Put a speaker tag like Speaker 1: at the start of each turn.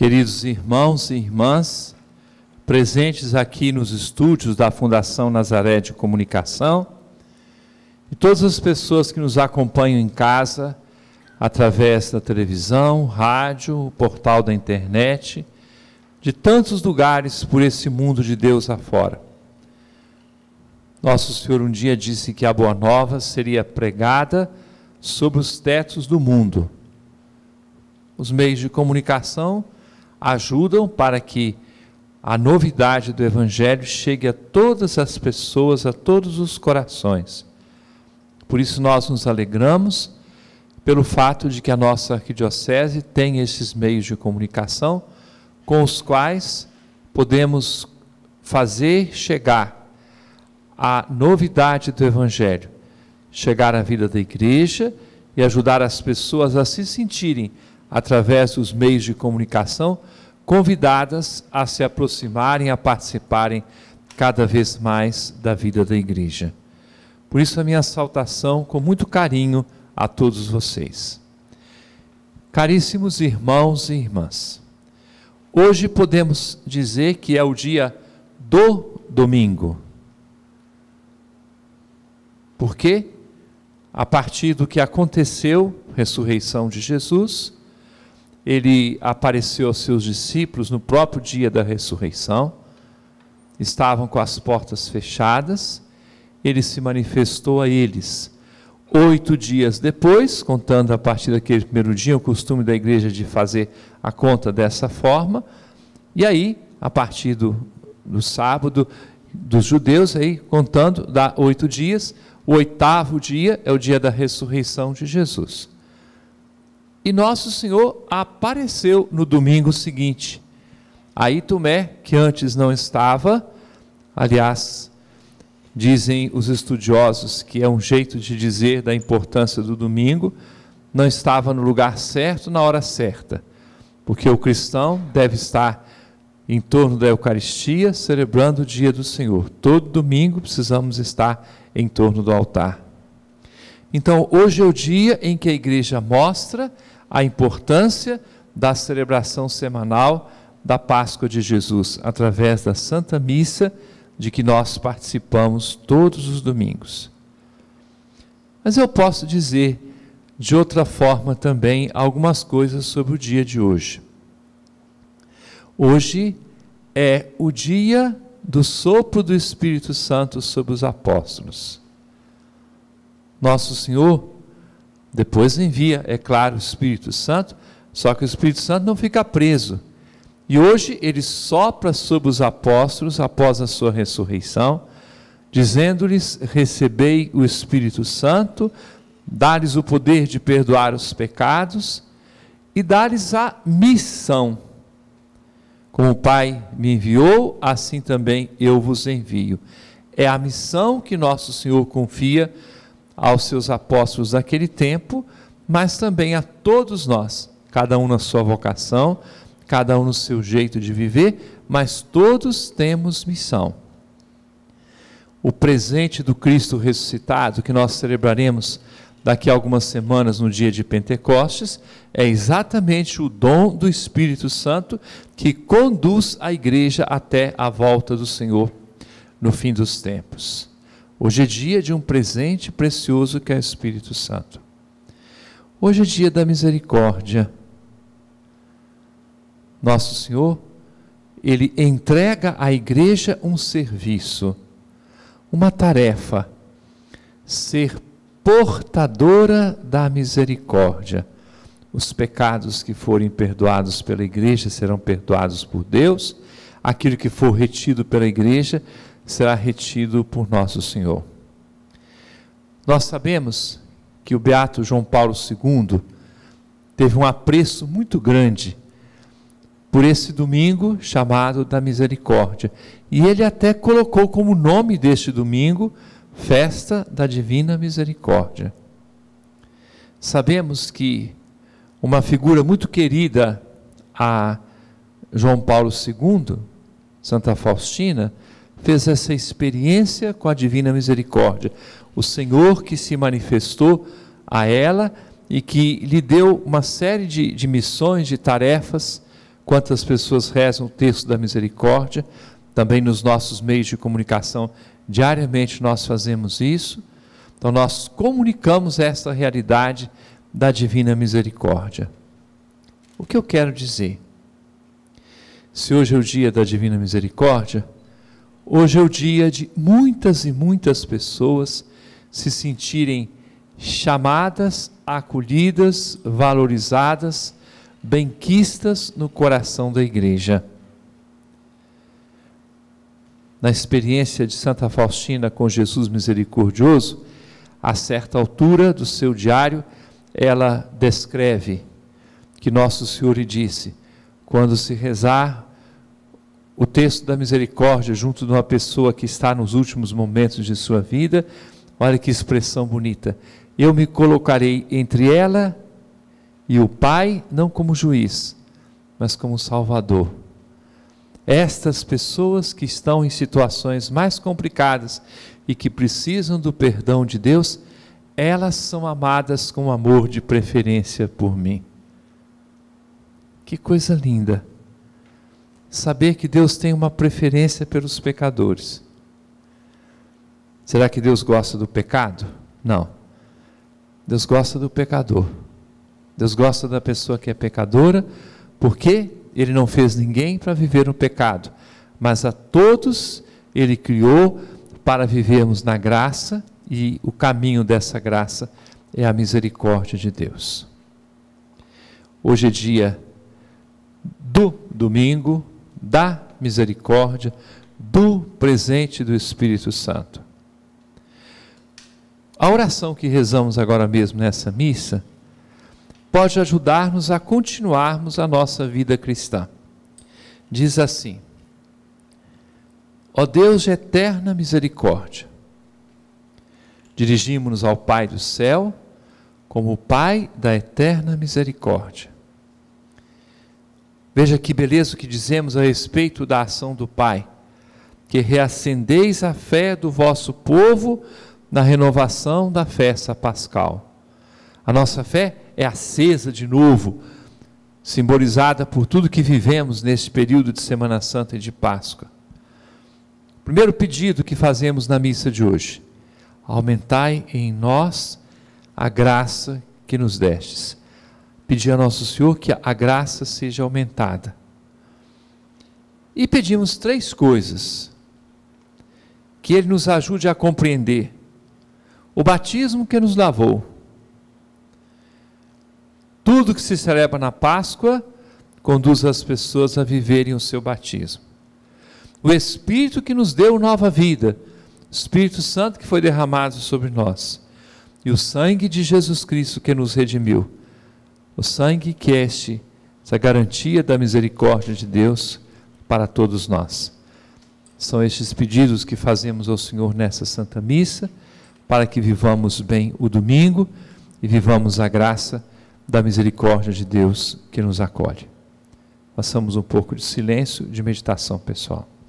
Speaker 1: queridos irmãos e irmãs presentes aqui nos estúdios da Fundação Nazaré de Comunicação e todas as pessoas que nos acompanham em casa através da televisão, rádio, portal da internet, de tantos lugares por esse mundo de Deus afora. Nosso Senhor um dia disse que a boa nova seria pregada sobre os tetos do mundo. Os meios de comunicação ajudam para que a novidade do Evangelho chegue a todas as pessoas, a todos os corações. Por isso nós nos alegramos pelo fato de que a nossa arquidiocese tem esses meios de comunicação com os quais podemos fazer chegar a novidade do Evangelho, chegar à vida da igreja e ajudar as pessoas a se sentirem através dos meios de comunicação, convidadas a se aproximarem, a participarem cada vez mais da vida da igreja. Por isso, a minha saudação com muito carinho a todos vocês. Caríssimos irmãos e irmãs, hoje podemos dizer que é o dia do domingo. Porque, a partir do que aconteceu, ressurreição de Jesus, ele apareceu aos seus discípulos no próprio dia da ressurreição, estavam com as portas fechadas, ele se manifestou a eles. Oito dias depois, contando a partir daquele primeiro dia, o costume da igreja de fazer a conta dessa forma, e aí, a partir do, do sábado, dos judeus, aí contando, dá oito dias, o oitavo dia é o dia da ressurreição de Jesus. E nosso Senhor apareceu no domingo seguinte. Aí Tomé, que antes não estava, aliás, dizem os estudiosos que é um jeito de dizer da importância do domingo, não estava no lugar certo, na hora certa. Porque o cristão deve estar em torno da Eucaristia, celebrando o dia do Senhor. Todo domingo precisamos estar em torno do altar. Então, hoje é o dia em que a igreja mostra a importância da celebração semanal da Páscoa de Jesus, através da Santa Missa, de que nós participamos todos os domingos. Mas eu posso dizer, de outra forma também, algumas coisas sobre o dia de hoje. Hoje é o dia do sopro do Espírito Santo sobre os apóstolos nosso Senhor. Depois envia, é claro, o Espírito Santo, só que o Espírito Santo não fica preso. E hoje ele sopra sobre os apóstolos após a sua ressurreição, dizendo-lhes: Recebei o Espírito Santo, dá-lhes o poder de perdoar os pecados e dá-lhes a missão. Como o Pai me enviou, assim também eu vos envio. É a missão que nosso Senhor confia aos seus apóstolos daquele tempo, mas também a todos nós, cada um na sua vocação, cada um no seu jeito de viver, mas todos temos missão. O presente do Cristo ressuscitado que nós celebraremos daqui a algumas semanas no dia de Pentecostes é exatamente o dom do Espírito Santo que conduz a igreja até a volta do Senhor no fim dos tempos. Hoje é dia de um presente precioso que é o Espírito Santo. Hoje é dia da misericórdia. Nosso Senhor, ele entrega à igreja um serviço, uma tarefa, ser portadora da misericórdia. Os pecados que forem perdoados pela igreja serão perdoados por Deus, aquilo que for retido pela igreja será retido por nosso Senhor. Nós sabemos que o beato João Paulo II teve um apreço muito grande por esse domingo chamado da Misericórdia. E ele até colocou como nome deste domingo Festa da Divina Misericórdia. Sabemos que uma figura muito querida a João Paulo II, Santa Faustina, fez essa experiência com a divina misericórdia. O Senhor que se manifestou a ela e que lhe deu uma série de, de missões, de tarefas. Quantas pessoas rezam o texto da misericórdia? Também nos nossos meios de comunicação, diariamente nós fazemos isso. Então, nós comunicamos essa realidade da divina misericórdia. O que eu quero dizer? Se hoje é o dia da divina misericórdia, Hoje é o dia de muitas e muitas pessoas se sentirem chamadas, acolhidas, valorizadas, benquistas no coração da igreja. Na experiência de Santa Faustina com Jesus misericordioso, a certa altura do seu diário, ela descreve que Nosso Senhor lhe disse: quando se rezar, o texto da misericórdia junto de uma pessoa que está nos últimos momentos de sua vida. Olha que expressão bonita. Eu me colocarei entre ela e o Pai, não como juiz, mas como Salvador. Estas pessoas que estão em situações mais complicadas e que precisam do perdão de Deus, elas são amadas com amor de preferência por mim. Que coisa linda! saber que Deus tem uma preferência pelos pecadores. Será que Deus gosta do pecado? Não. Deus gosta do pecador. Deus gosta da pessoa que é pecadora, porque ele não fez ninguém para viver no pecado, mas a todos ele criou para vivermos na graça, e o caminho dessa graça é a misericórdia de Deus. Hoje é dia do domingo, da misericórdia, do presente do Espírito Santo. A oração que rezamos agora mesmo nessa missa pode ajudar-nos a continuarmos a nossa vida cristã. Diz assim: Ó Deus de eterna misericórdia, dirigimos-nos ao Pai do céu, como o Pai da eterna misericórdia. Veja que beleza o que dizemos a respeito da ação do Pai, que reacendeis a fé do vosso povo na renovação da festa pascal. A nossa fé é acesa de novo, simbolizada por tudo que vivemos neste período de Semana Santa e de Páscoa. Primeiro pedido que fazemos na missa de hoje: aumentai em nós a graça que nos destes pedir a Nosso Senhor que a graça seja aumentada. E pedimos três coisas: que Ele nos ajude a compreender o batismo que nos lavou, tudo que se celebra na Páscoa conduz as pessoas a viverem o seu batismo. O Espírito que nos deu nova vida, Espírito Santo que foi derramado sobre nós, e o sangue de Jesus Cristo que nos redimiu o sangue que este, essa garantia da misericórdia de Deus para todos nós. São estes pedidos que fazemos ao Senhor nessa Santa Missa, para que vivamos bem o domingo e vivamos a graça da misericórdia de Deus que nos acolhe. Façamos um pouco de silêncio, de meditação pessoal.